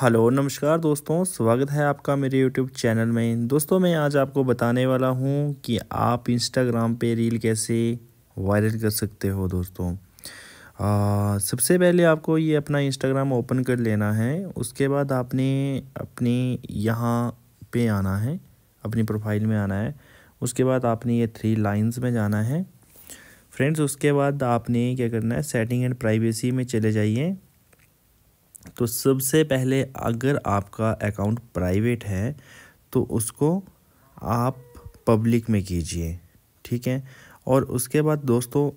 hello नमस्कार दोस्तों स्वागत है आपका मेरे यूट्यूब चैनल में दोस्तों मैं आज आपको बताने वाला हूं कि आप इंस्टाग्राम पे रील कैसे वायरल कर सकते हो दोस्तों आ, सबसे पहले आपको ये अपना इंस्टाग्राम ओपन कर लेना है उसके बाद आपने अपने यहाँ पे आना है अपनी प्रोफाइल में आना है उसके बाद आपने ये थ्री लाइन्स में जाना है फ्रेंड्स उसके बाद आपने क्या करना है सेटिंग एंड प्राइवेसी में चले जाइए तो सबसे पहले अगर आपका अकाउंट प्राइवेट है तो उसको आप पब्लिक में कीजिए ठीक है और उसके बाद दोस्तों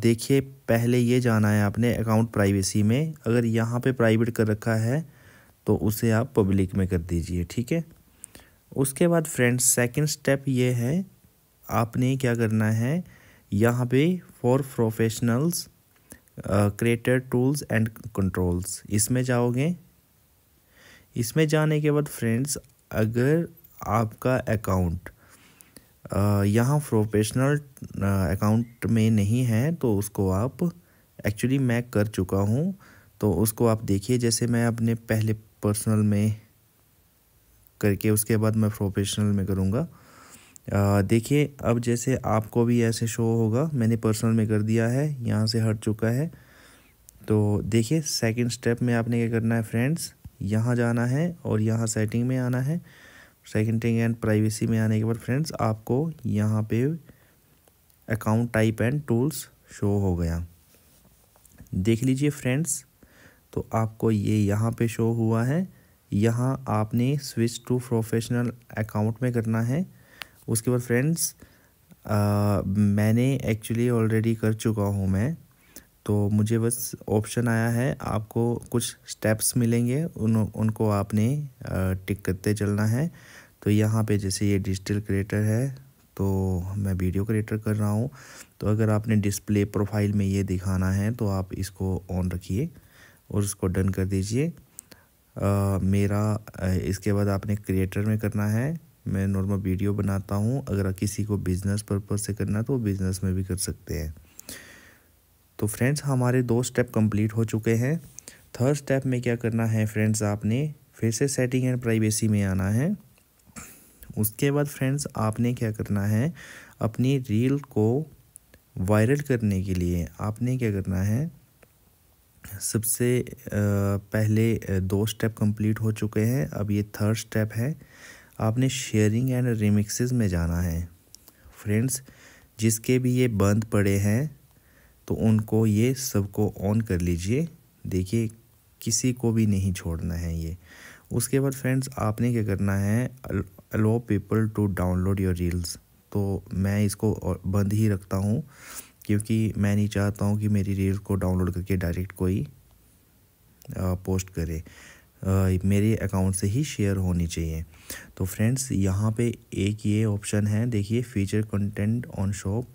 देखिए पहले ये जाना है आपने अकाउंट प्राइवेसी में अगर यहाँ पे प्राइवेट कर रखा है तो उसे आप पब्लिक में कर दीजिए ठीक है उसके बाद फ्रेंड्स सेकंड स्टेप ये है आपने क्या करना है यहाँ पे for professionals creator tools and controls इसमें जाओगे इसमें जाने के बाद फ्रेंड्स अगर आपका अकाउंट uh, यहाँ प्रोफेशनल अकाउंट uh, में नहीं है तो उसको आप एक्चुअली मैं कर चुका हूँ तो उसको आप देखिए जैसे मैं अपने पहले पर्सनल में करके उसके बाद मैं प्रोफेशनल में करूँगा देखिए अब जैसे आपको भी ऐसे शो होगा मैंने पर्सनल में कर दिया है यहाँ से हट चुका है तो देखिए सेकंड स्टेप में आपने क्या करना है फ्रेंड्स यहाँ जाना है और यहाँ सेटिंग में आना है सेकेंडिंग एंड प्राइवेसी में आने के बाद फ्रेंड्स आपको यहाँ पे account type and tools show हो गया देख लीजिए फ्रेंड्स तो आपको ये यहाँ पे शो हुआ है यहाँ आपने स्विच टू प्रोफेशनल अकाउंट में करना है उसके बाद फ्रेंड्स मैंने एक्चुअली ऑलरेडी कर चुका हूँ मैं तो मुझे बस ऑप्शन आया है आपको कुछ स्टेप्स मिलेंगे उन उनको आपने टिक करते चलना है तो यहाँ पे जैसे ये डिजिटल क्रिएटर है तो मैं वीडियो क्रिएटर कर रहा हूँ तो अगर आपने डिस्प्ले प्रोफाइल में ये दिखाना है तो आप इसको ऑन रखिए और उसको डन कर दीजिए मेरा इसके बाद आपने क्रिएटर में करना है मैं नॉर्मल वीडियो बनाता हूँ अगर किसी को बिज़नेस पर्पज़ से करना तो वो बिज़नेस में भी कर सकते हैं तो फ्रेंड्स हमारे दो स्टेप कंप्लीट हो चुके हैं थर्ड स्टेप में क्या करना है फ्रेंड्स आपने फिर से सेटिंग एंड प्राइवेसी में आना है उसके बाद फ्रेंड्स आपने क्या करना है अपनी रील को वायरल करने के लिए आपने क्या करना है सबसे पहले दो स्टेप कंप्लीट हो चुके हैं अब ये थर्ड स्टेप है आपने शेयरिंग एंड रिमिक्सेस में जाना है फ्रेंड्स जिसके भी ये बंद पड़े हैं तो उनको ये सबको ऑन कर लीजिए देखिए किसी को भी नहीं छोड़ना है ये उसके बाद फ्रेंड्स आपने क्या करना है allow people to download your reels तो मैं इसको बंद ही रखता हूँ क्योंकि मैं नहीं चाहता हूँ कि मेरी रील्स को डाउनलोड करके डायरेक्ट कोई पोस्ट करे मेरे अकाउंट से ही शेयर होनी चाहिए तो फ्रेंड्स यहाँ पे एक ये ऑप्शन है देखिए फीचर कंटेंट ऑन शॉप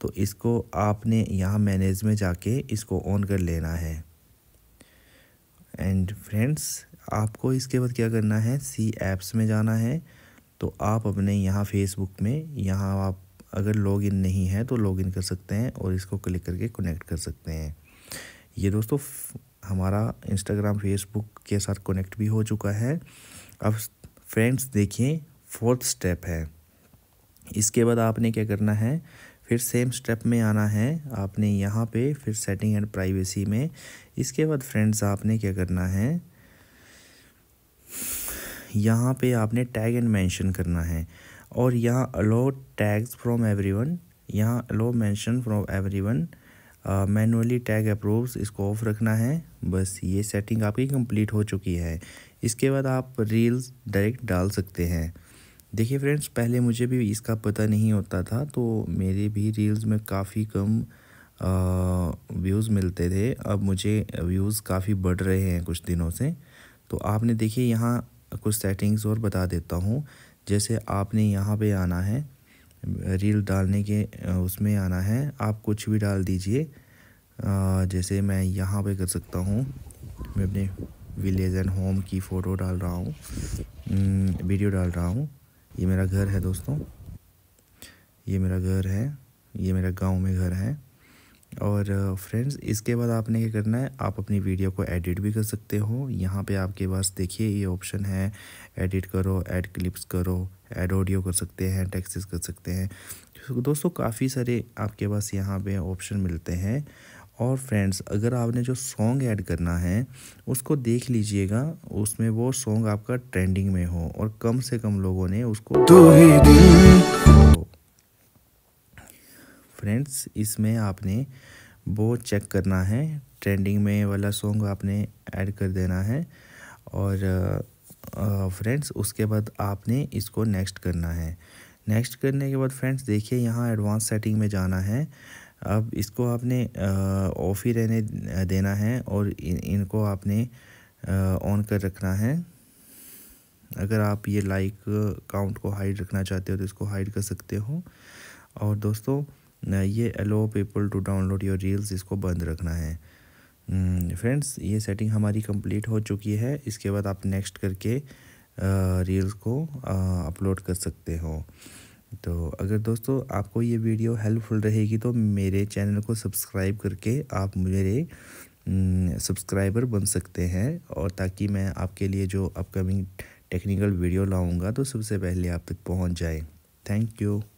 तो इसको आपने यहाँ मैनेज में जाके इसको ऑन कर लेना है एंड फ्रेंड्स आपको इसके बाद क्या करना है सी ऐप्स में जाना है तो आप अपने यहाँ फेसबुक में यहाँ आप अगर लॉगिन नहीं है तो लॉगिन कर सकते हैं और इसको क्लिक करके कनेक्ट कर सकते हैं ये दोस्तों हमारा इंस्टाग्राम फेसबुक के साथ कनेक्ट भी हो चुका है अब फ्रेंड्स देखिए फोर्थ स्टेप है इसके बाद आपने क्या करना है फिर सेम स्टेप में आना है आपने यहाँ पे फिर सेटिंग एंड प्राइवेसी में इसके बाद फ्रेंड्स आपने क्या करना है यहाँ पे आपने टैग एंड मेंशन करना है और यहाँ अलो टैग्स फ्रॉम एवरीवन यहाँ allow mention from everyone manually tag approves इसको ऑफ रखना है बस ये सेटिंग आपकी कंप्लीट हो चुकी है इसके बाद आप रील्स डायरेक्ट डाल सकते हैं देखिए फ्रेंड्स पहले मुझे भी इसका पता नहीं होता था तो मेरे भी रील्स में काफ़ी कम व्यूज़ मिलते थे अब मुझे व्यूज़ काफ़ी बढ़ रहे हैं कुछ दिनों से तो आपने देखिए यहाँ कुछ सेटिंग्स और बता देता हूँ जैसे आपने यहाँ पे आना है रील डालने के उसमें आना है आप कुछ भी डाल दीजिए जैसे मैं यहाँ पे कर सकता हूँ मैं अपने विलेज एंड होम की फ़ोटो डाल रहा हूँ वीडियो डाल रहा हूँ ये मेरा घर है दोस्तों ये मेरा घर है ये मेरा गांव में घर है और फ्रेंड्स इसके बाद आपने क्या करना है आप अपनी वीडियो को एडिट भी कर सकते हो यहाँ पे आपके पास देखिए ये ऑप्शन है एडिट करो ऐड क्लिप्स करो ऐड ऑडियो कर सकते हैं टेक्सेस कर सकते हैं तो दोस्तों काफ़ी सारे आपके पास यहाँ पे ऑप्शन मिलते हैं और फ्रेंड्स अगर आपने जो सॉन्ग ऐड करना है उसको देख लीजिएगा उसमें वो सॉन्ग आपका ट्रेंडिंग में हो और कम से कम लोगों ने उसको तो फ्रेंड्स इसमें आपने वो चेक करना है ट्रेंडिंग में वाला सॉन्ग आपने ऐड कर देना है और फ्रेंड्स उसके बाद आपने इसको नेक्स्ट करना है नेक्स्ट करने के बाद फ्रेंड्स देखिए यहाँ एडवांस सेटिंग में जाना है अब इसको आपने ऑफ ही रहने देना है और इन, इनको आपने ऑन कर रखना है अगर आप ये लाइक काउंट को हाइड रखना चाहते हो तो इसको हाइड कर सकते हो और दोस्तों ये allow people to download your reels इसको बंद रखना है फ्रेंड्स हम्म, ये सेटिंग हमारी कंप्लीट हो चुकी है इसके बाद आप नेक्स्ट करके रील्स को अपलोड कर सकते हो तो अगर दोस्तों आपको ये वीडियो हेल्पफुल रहेगी तो मेरे चैनल को सब्सक्राइब करके आप मेरे सब्सक्राइबर हम्म, बन सकते हैं और ताकि मैं आपके लिए जो अपकमिंग टेक्निकल वीडियो लाऊंगा तो सबसे पहले आप तक पहुंच जाए थैंक यू